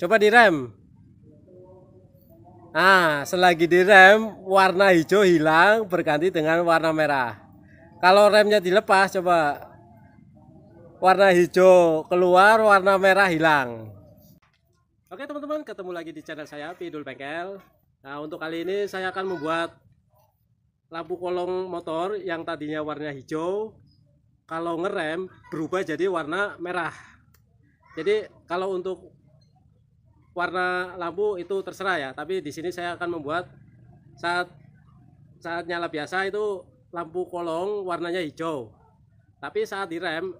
Coba direm. Nah, selagi direm warna hijau hilang berganti dengan warna merah. Kalau remnya dilepas coba warna hijau keluar, warna merah hilang. Oke teman-teman, ketemu lagi di channel saya Pidul Bengkel. Nah, untuk kali ini saya akan membuat lampu kolong motor yang tadinya warna hijau kalau ngerem berubah jadi warna merah. Jadi kalau untuk warna lampu itu terserah ya tapi di sini saya akan membuat saat saat nyala biasa itu lampu kolong warnanya hijau tapi saat direm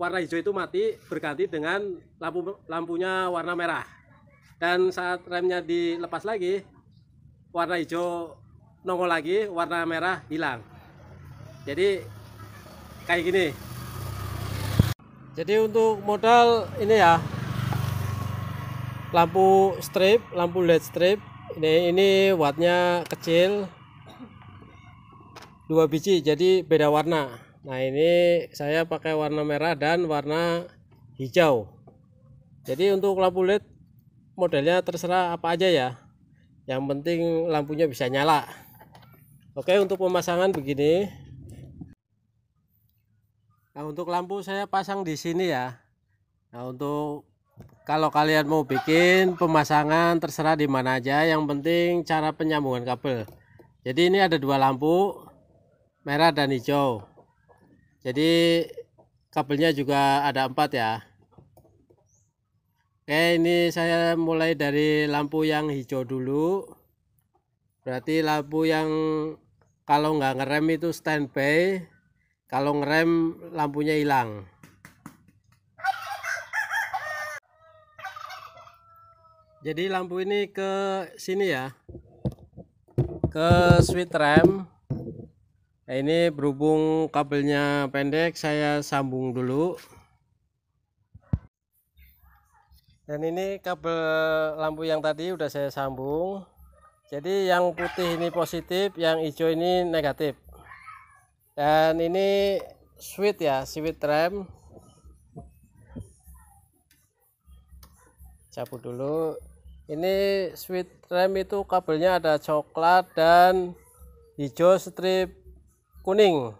warna hijau itu mati berganti dengan lampu lampunya warna merah dan saat remnya dilepas lagi warna hijau nongol lagi warna merah hilang jadi kayak gini jadi untuk modal ini ya lampu strip lampu led strip ini ini wattnya kecil dua biji jadi beda warna nah ini saya pakai warna merah dan warna hijau jadi untuk lampu led modelnya terserah apa aja ya yang penting lampunya bisa nyala oke untuk pemasangan begini nah untuk lampu saya pasang di sini ya nah untuk kalau kalian mau bikin pemasangan terserah di mana aja yang penting cara penyambungan kabel jadi ini ada dua lampu merah dan hijau jadi kabelnya juga ada empat ya oke ini saya mulai dari lampu yang hijau dulu berarti lampu yang kalau nggak ngerem itu standby kalau ngerem lampunya hilang jadi lampu ini ke sini ya ke switch rem nah, ini berhubung kabelnya pendek saya sambung dulu dan ini kabel lampu yang tadi udah saya sambung jadi yang putih ini positif yang hijau ini negatif dan ini switch ya switch rem cabut dulu ini sweet rem itu kabelnya ada coklat dan hijau strip kuning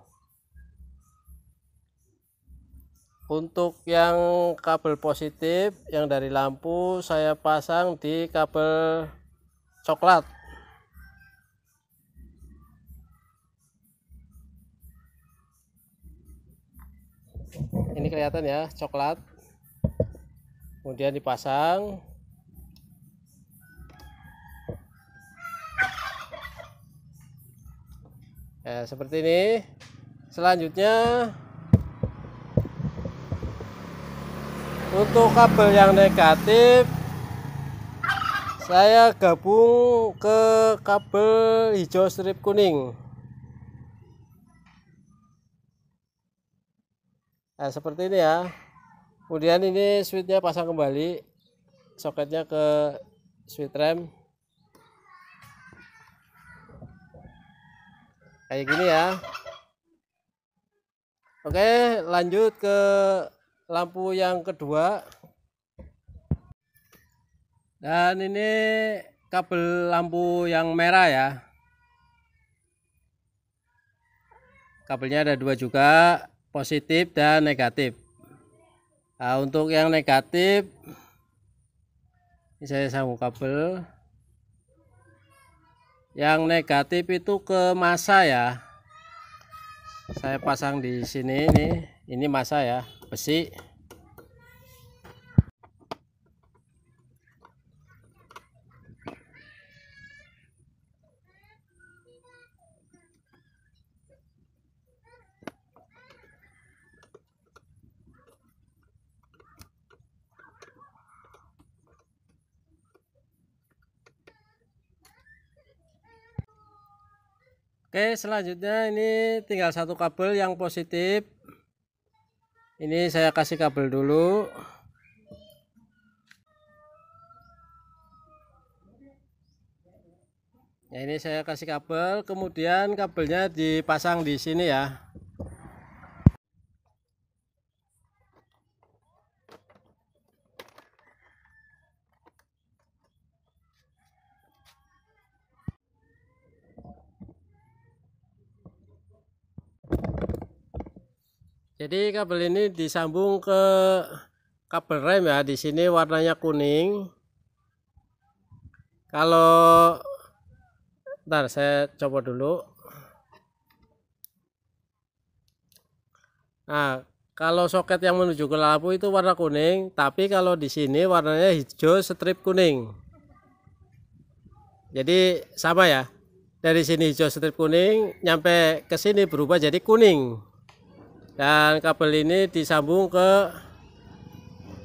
untuk yang kabel positif yang dari lampu saya pasang di kabel coklat ini kelihatan ya coklat kemudian dipasang ya, seperti ini selanjutnya untuk kabel yang negatif saya gabung ke kabel hijau strip kuning nah seperti ini ya kemudian ini switchnya pasang kembali soketnya ke switch rem kayak gini ya oke lanjut ke lampu yang kedua dan ini kabel lampu yang merah ya kabelnya ada dua juga positif dan negatif nah, untuk yang negatif ini saya sambung kabel yang negatif itu ke masa ya saya pasang di sini ini ini masa ya besi Oke selanjutnya ini tinggal satu kabel yang positif ini saya kasih kabel dulu ya ini saya kasih kabel kemudian kabelnya dipasang di sini ya Jadi kabel ini disambung ke kabel rem ya. Di sini warnanya kuning. Kalau ntar saya coba dulu. Nah, kalau soket yang menuju ke lampu itu warna kuning, tapi kalau di sini warnanya hijau strip kuning. Jadi sama ya. Dari sini hijau strip kuning, nyampe ke sini berubah jadi kuning dan kabel ini disambung ke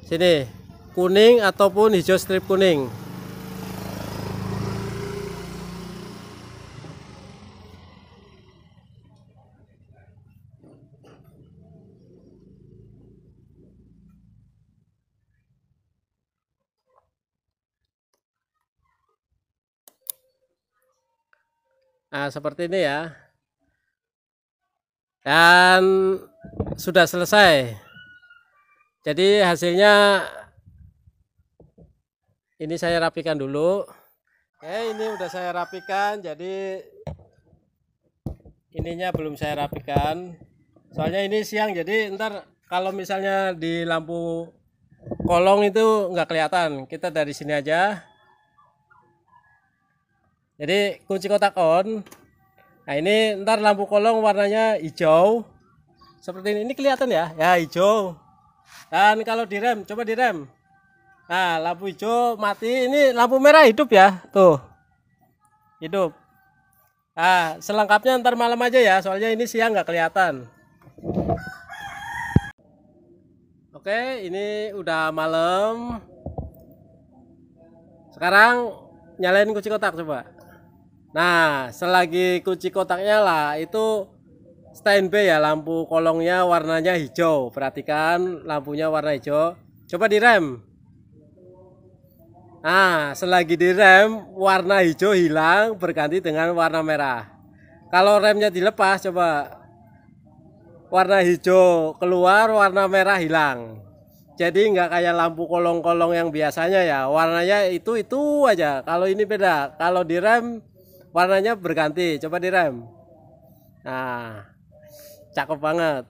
sini kuning ataupun hijau strip kuning Nah, seperti ini ya dan sudah selesai jadi hasilnya ini saya rapikan dulu Oke, ini udah saya rapikan jadi ininya belum saya rapikan soalnya ini siang jadi ntar kalau misalnya di lampu kolong itu nggak kelihatan kita dari sini aja jadi kunci kotak on Nah ini ntar lampu kolong warnanya hijau. Seperti ini, ini kelihatan ya, ya hijau. Dan kalau direm, coba direm. Nah lampu hijau mati, ini lampu merah hidup ya, tuh hidup. Nah selengkapnya ntar malam aja ya, soalnya ini siang nggak kelihatan. Oke, ini udah malam. Sekarang nyalain kunci kotak coba. Nah, selagi kunci kotaknya lah itu stand standby ya lampu kolongnya warnanya hijau. Perhatikan lampunya warna hijau. Coba direm. Nah, selagi direm warna hijau hilang berganti dengan warna merah. Kalau remnya dilepas coba warna hijau keluar, warna merah hilang. Jadi nggak kayak lampu kolong-kolong yang biasanya ya, warnanya itu itu aja. Kalau ini beda. Kalau direm warnanya berganti coba direm nah cakep banget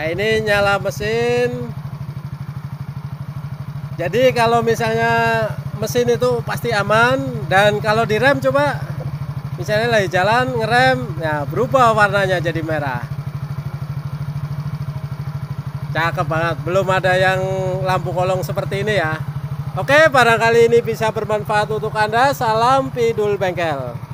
Nah, ini nyala mesin. Jadi kalau misalnya mesin itu pasti aman dan kalau direm coba misalnya lagi jalan ngerem ya berubah warnanya jadi merah. Cakep banget. Belum ada yang lampu kolong seperti ini ya. Oke, barangkali ini bisa bermanfaat untuk Anda. Salam Pidul Bengkel.